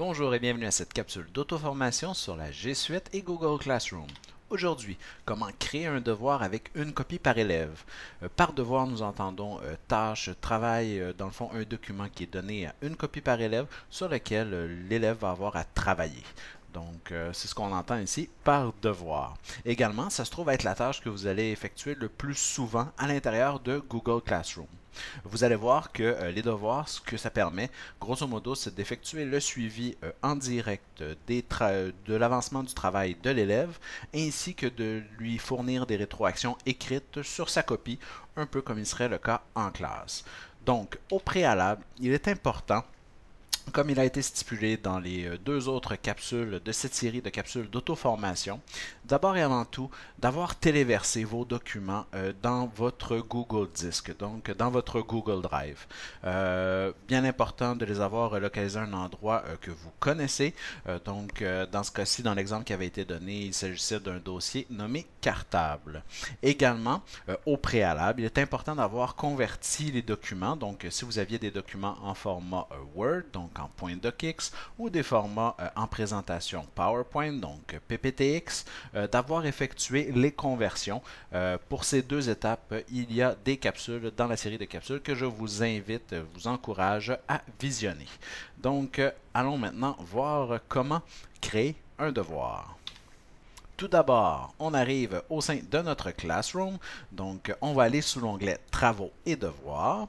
Bonjour et bienvenue à cette capsule d'auto-formation sur la G Suite et Google Classroom. Aujourd'hui, comment créer un devoir avec une copie par élève. Euh, par devoir, nous entendons euh, tâche, travail, euh, dans le fond, un document qui est donné à une copie par élève sur lequel l'élève va avoir à travailler. Donc, euh, c'est ce qu'on entend ici par devoir. Également, ça se trouve être la tâche que vous allez effectuer le plus souvent à l'intérieur de Google Classroom. Vous allez voir que euh, les devoirs, ce que ça permet, grosso modo, c'est d'effectuer le suivi euh, en direct de l'avancement du travail de l'élève, ainsi que de lui fournir des rétroactions écrites sur sa copie, un peu comme il serait le cas en classe. Donc, au préalable, il est important comme il a été stipulé dans les euh, deux autres capsules de cette série de capsules d'auto-formation, d'abord et avant tout, d'avoir téléversé vos documents euh, dans votre Google Disk, donc dans votre Google Drive. Euh, bien important de les avoir localisés à un endroit que vous connaissez. donc, dans ce cas-ci, dans l'exemple qui avait été donné, il s'agissait d'un dossier nommé cartable. Également, euh, au préalable, il est important d'avoir converti les documents. Donc, euh, si vous aviez des documents en format euh, Word, donc en point docx, ou des formats en présentation PowerPoint, donc PPTX, d'avoir effectué les conversions. pour ces deux étapes, il y a des capsules dans la série de capsules que je vous invite, vous encourage à visionner. Donc, allons maintenant voir comment créer un devoir. Tout d'abord, on arrive au sein de notre Classroom. Donc, on va aller sous l'onglet Travaux et devoirs.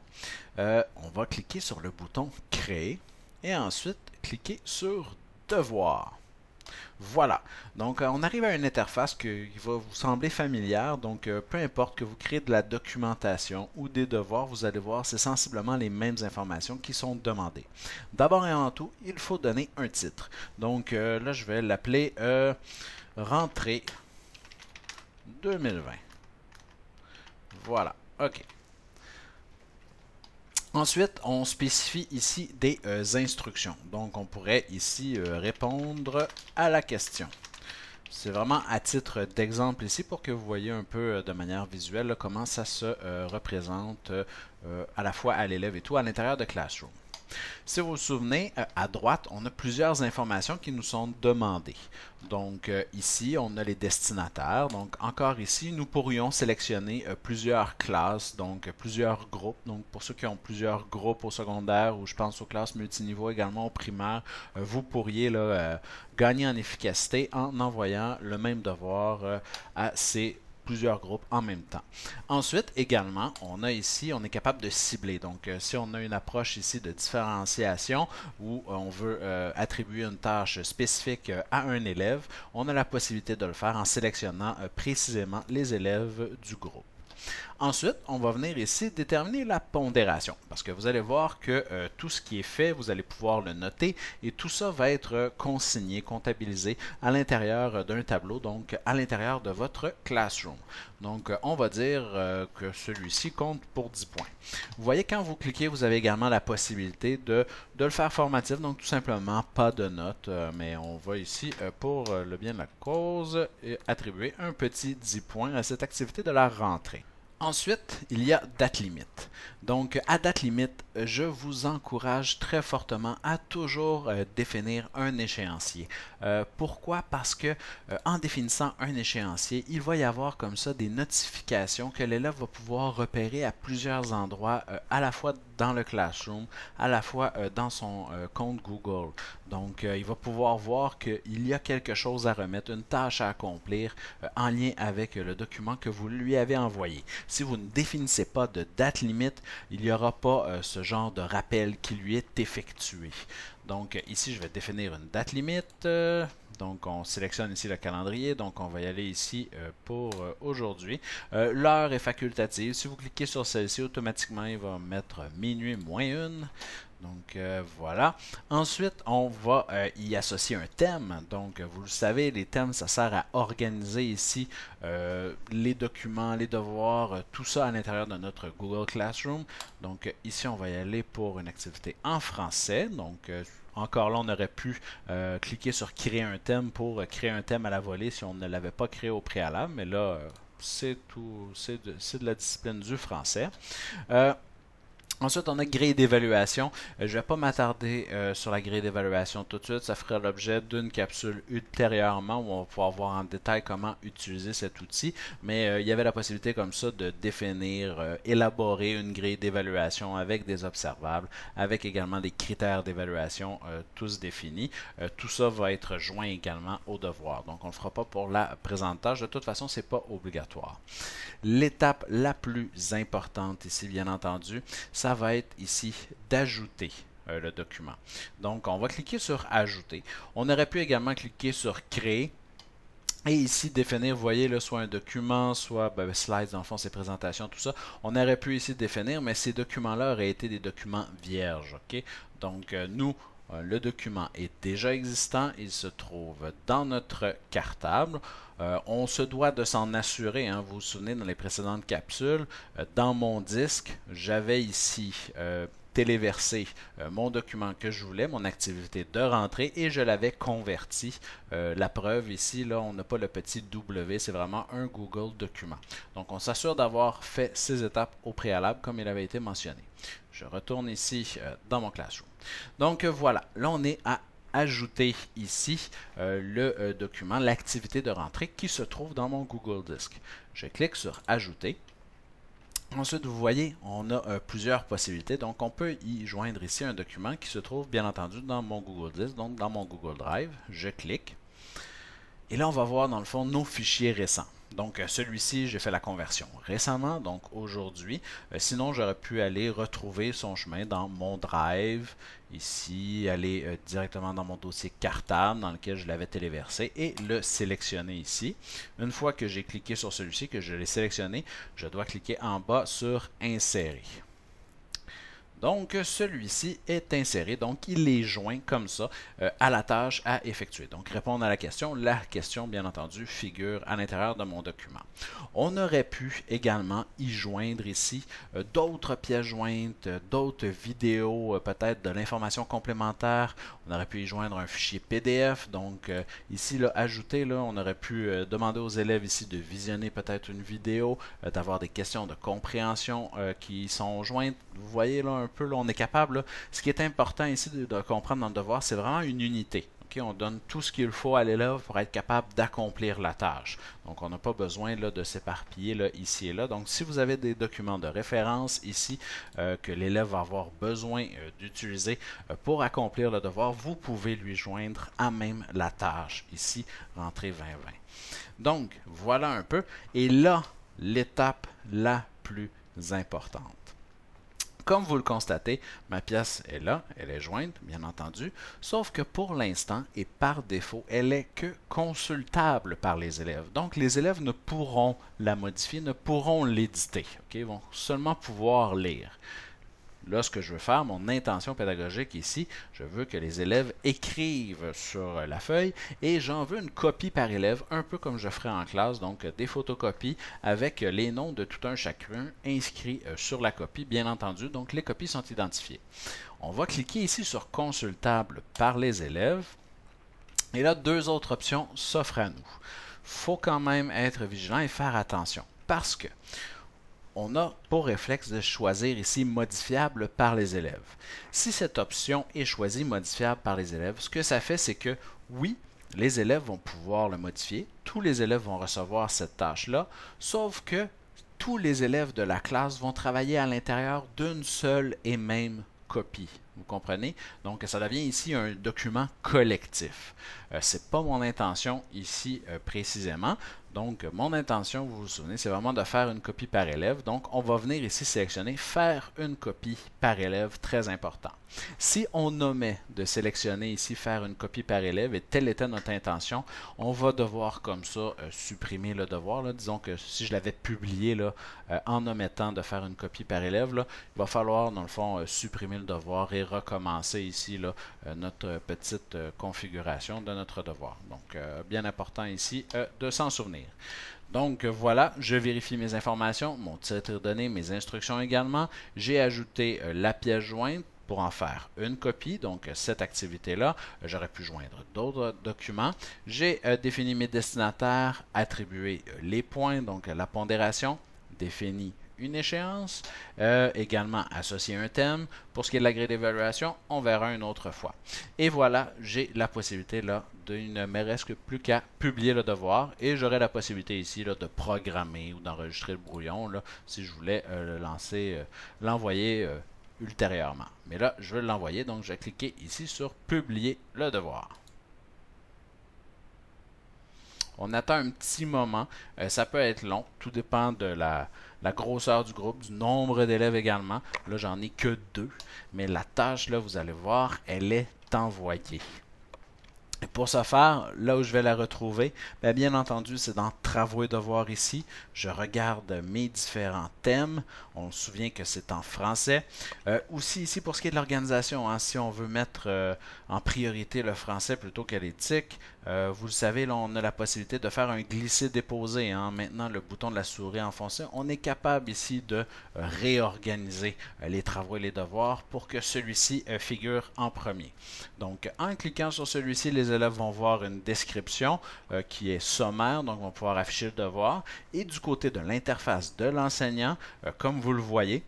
Euh, on va cliquer sur le bouton Créer et ensuite cliquer sur Devoirs. Voilà. Donc, euh, on arrive à une interface qui va vous sembler familière. Donc, euh, peu importe que vous créez de la documentation ou des devoirs, vous allez voir, c'est sensiblement les mêmes informations qui sont demandées. D'abord et avant tout, il faut donner un titre. Donc, là, je vais l'appeler rentrée 2020. Voilà, OK. Ensuite, on spécifie ici des euh, instructions. Donc, on pourrait ici euh, répondre à la question. C'est vraiment à titre d'exemple ici pour que vous voyez un peu euh, de manière visuelle comment ça se représente à la fois à l'élève et tout à l'intérieur de Classroom. Si vous vous souvenez, euh, à droite, on a plusieurs informations qui nous sont demandées. Donc euh, ici, on a les destinataires. Donc encore ici, nous pourrions sélectionner euh, plusieurs classes, donc plusieurs groupes. Donc pour ceux qui ont plusieurs groupes au secondaire ou je pense aux classes multiniveaux, également au primaire, vous pourriez gagner en efficacité en envoyant le même devoir à ces plusieurs groupes en même temps. Ensuite, également, on a ici, on est capable de cibler. Donc, euh, si on a une approche ici de différenciation où euh, on veut euh, attribuer une tâche spécifique à un élève, on a la possibilité de le faire en sélectionnant précisément les élèves du groupe. Ensuite, on va venir ici déterminer la pondération, parce que vous allez voir que euh, tout ce qui est fait, vous allez pouvoir le noter, et tout ça va être euh, consigné, comptabilisé à l'intérieur euh, d'un tableau, donc à l'intérieur de votre classroom. Donc, on va dire que celui-ci compte pour 10 points. Vous voyez, quand vous cliquez, vous avez également la possibilité de, le faire formatif, donc tout simplement pas de note, mais on va ici, pour le bien de la cause, attribuer un petit 10 points à cette activité de la rentrée. Ensuite, il y a date limite. Donc, à date limite, je vous encourage très fortement à toujours euh, définir un échéancier. Euh, pourquoi? Parce que euh, en définissant un échéancier, il va y avoir comme ça des notifications que l'élève va pouvoir repérer à plusieurs endroits, à la fois dans le Classroom, à la fois euh, dans son euh, compte Google. Donc, euh, il va pouvoir voir qu'il y a quelque chose à remettre, une tâche à accomplir en lien avec le document que vous lui avez envoyé. Si vous ne définissez pas de date limite, il n'y aura pas ce genre de rappel qui lui est effectué. Donc, ici, je vais définir une date limite. Donc, on sélectionne ici le calendrier. Donc, on va y aller ici euh, pour euh, aujourd'hui. Euh, l'heure est facultative. Si vous cliquez sur celle-ci, automatiquement, il va mettre minuit moins une. Donc voilà. Ensuite, on va y associer un thème. Donc vous le savez, les thèmes, ça sert à organiser ici les documents, les devoirs, tout ça à l'intérieur de notre Google Classroom. Donc ici, on va y aller pour une activité en français. Donc encore là, on aurait pu euh, cliquer sur créer un thème pour euh, créer un thème à la volée si on ne l'avait pas créé au préalable, mais là, euh, c'est tout, c'est de, la discipline du français. Ensuite, on a grille d'évaluation. Euh, je ne vais pas m'attarder euh, sur la grille d'évaluation tout de suite. Ça fera l'objet d'une capsule ultérieurement où on va pouvoir voir en détail comment utiliser cet outil. Mais euh, il y avait la possibilité comme ça de définir, élaborer une grille d'évaluation avec des observables, avec également des critères d'évaluation tous définis. tout ça va être joint également au devoir. Donc, on ne le fera pas pour la présentation. De toute façon, ce n'est pas obligatoire. L'étape la plus importante ici, bien entendu, ça va être ici d'ajouter euh, le document. Donc, on va cliquer sur Ajouter. On aurait pu également cliquer sur Créer. Et ici, définir, vous voyez, soit un document, soit ben, ben, slides, dans fond, c'est présentations, tout ça. On aurait pu ici définir, mais ces documents-là auraient été des documents vierges, OK? Donc, euh, nous, euh, le document est déjà existant, il se trouve dans notre cartable. Euh, on se doit de s'en assurer. Hein, vous vous souvenez, dans les précédentes capsules, euh, dans mon disque, j'avais ici téléverser euh, mon document que je voulais, mon activité de rentrée, et je l'avais converti. Euh, la preuve ici, là, on n'a pas le petit W, c'est vraiment un Google document. Donc, on s'assure d'avoir fait ces étapes au préalable, comme il avait été mentionné. Je retourne ici euh, dans mon Classroom. Donc, voilà, là, on est à ajouter ici le document, l'activité de rentrée qui se trouve dans mon Google Disk. Je clique sur Ajouter. Ensuite, vous voyez, on a euh, plusieurs possibilités. Donc, on peut y joindre ici un document qui se trouve, bien entendu, dans mon Google Drive. Donc, dans mon Google Drive, je clique. Et là, on va voir, dans le fond, nos fichiers récents. Donc euh, celui-ci, j'ai fait la conversion récemment, donc aujourd'hui. Euh, sinon, j'aurais pu aller retrouver son chemin dans mon drive, ici, aller euh, directement dans mon dossier cartable dans lequel je l'avais téléversé et le sélectionner ici. Une fois que j'ai cliqué sur celui-ci, que je l'ai sélectionné, je dois cliquer en bas sur « Insérer ». Donc, celui-ci est inséré, donc il est joint comme ça euh, à la tâche à effectuer. Donc, répondre à la question, la question, bien entendu, figure à l'intérieur de mon document. On aurait pu également y joindre ici euh, d'autres pièces jointes, euh, d'autres vidéos, peut-être de l'information complémentaire. On aurait pu y joindre un fichier PDF. Donc, ici, là, ajouter, là, on aurait pu demander aux élèves ici de visionner peut-être une vidéo, d'avoir des questions de compréhension qui sont jointes. Vous voyez là un peu, on est capable. Ce qui est important ici de, comprendre dans le devoir, c'est vraiment une unité. On donne tout ce qu'il faut à l'élève pour être capable d'accomplir la tâche. Donc, on n'a pas besoin de s'éparpiller ici et là. Donc, si vous avez des documents de référence ici euh, que l'élève va avoir besoin euh, d'utiliser euh, pour accomplir le devoir, vous pouvez lui joindre à même la tâche. Ici, rentrée 2020. Donc, voilà un peu. Et là, l'étape la plus importante. Comme vous le constatez, ma pièce est là, elle est jointe, bien entendu, sauf que pour l'instant et par défaut, elle est que consultable par les élèves. Donc, les élèves ne pourront la modifier, ne pourront l'éditer, Ils vont seulement pouvoir lire. Là, ce que je veux faire, mon intention pédagogique ici, je veux que les élèves écrivent sur la feuille et j'en veux une copie par élève, un peu comme je ferai en classe, donc des photocopies avec les noms de tout un chacun inscrits euh, sur la copie, bien entendu. Donc, les copies sont identifiées. On va cliquer ici sur « Consultable par les élèves ». Et là, deux autres options s'offrent à nous. faut quand même être vigilant et faire attention parce que on a pour réflexe de choisir ici modifiable par les élèves. Si cette option est choisie modifiable par les élèves, ce que ça fait, c'est que oui, les élèves vont pouvoir le modifier, tous les élèves vont recevoir cette tâche-là, sauf que tous les élèves de la classe vont travailler à l'intérieur d'une seule et même copie. Vous comprenez? Donc, ça devient ici un document collectif. Euh, ce n'est pas mon intention ici euh, précisément. Donc, mon intention, vous vous souvenez, c'est vraiment de faire une copie par élève. Donc, on va venir ici sélectionner « Faire une copie par élève », très important. Si on omet de sélectionner ici faire une copie par élève et telle était notre intention, on va devoir comme ça euh, supprimer le devoir. Disons que si je l'avais publié là, euh, en omettant de faire une copie par élève, il va falloir dans le fond euh, supprimer le devoir et recommencer ici notre petite configuration de notre devoir. Donc bien important ici de s'en souvenir. Donc voilà, je vérifie mes informations, mon titre donné, mes instructions également. J'ai ajouté la pièce jointe pour en faire une copie. Donc, cette activité-là, j'aurais pu joindre d'autres documents. J'ai euh, défini mes destinataires, attribué euh, les points, donc la pondération, défini une échéance, euh, également associé un thème. Pour ce qui est de la d'évaluation, on verra une autre fois. Et voilà, j'ai la possibilité là de ne me plus qu'à publier le devoir et j'aurai la possibilité ici de programmer ou d'enregistrer le brouillon là, si je voulais lancer, l'envoyer ultérieurement. Mais là, je veux l'envoyer, donc je vais cliquer ici sur Publier le devoir. On attend un petit moment. Euh, ça peut être long. Tout dépend de la, la grosseur du groupe, du nombre d'élèves également. Là, j'en ai que deux. Mais la tâche, là, vous allez voir, elle est envoyée. Pour ce faire, là où je vais la retrouver, ben, bien, entendu, c'est dans Travaux et devoirs ici. Je regarde mes différents thèmes. On se souvient que c'est en français. Euh, aussi ici, pour ce qui est de l'organisation, hein, si on veut mettre euh, en priorité le français plutôt que l'éthique, euh, vous le savez, là, on a la possibilité de faire un glisser-déposer. Hein. Maintenant, le bouton de la souris enfoncé, on est capable ici de réorganiser les travaux et les devoirs pour que celui-ci figure en premier. Donc, en cliquant sur celui-ci, les élèves vont voir une description euh, qui est sommaire, donc vont pouvoir afficher le devoir. Et du côté de l'interface de l'enseignant, euh, comme vous le voyez,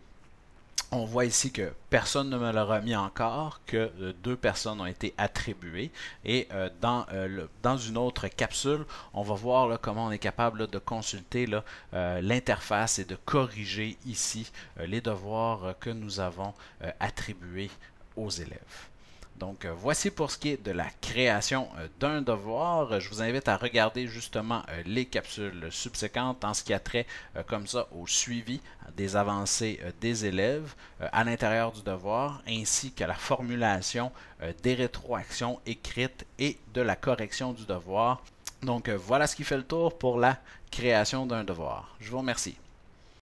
on voit ici que personne ne me l'a remis encore, que euh, deux personnes ont été attribuées. Et dans, une autre capsule, on va voir comment on est capable de consulter l'interface et de corriger ici les devoirs que nous avons attribués aux élèves. Donc euh, voici pour ce qui est de la création euh, d'un devoir. Je vous invite à regarder justement euh, les capsules subséquentes en ce qui a trait comme ça au suivi des avancées des élèves à l'intérieur du devoir ainsi que la formulation des rétroactions écrites et de la correction du devoir. Donc voilà ce qui fait le tour pour la création d'un devoir. Je vous remercie.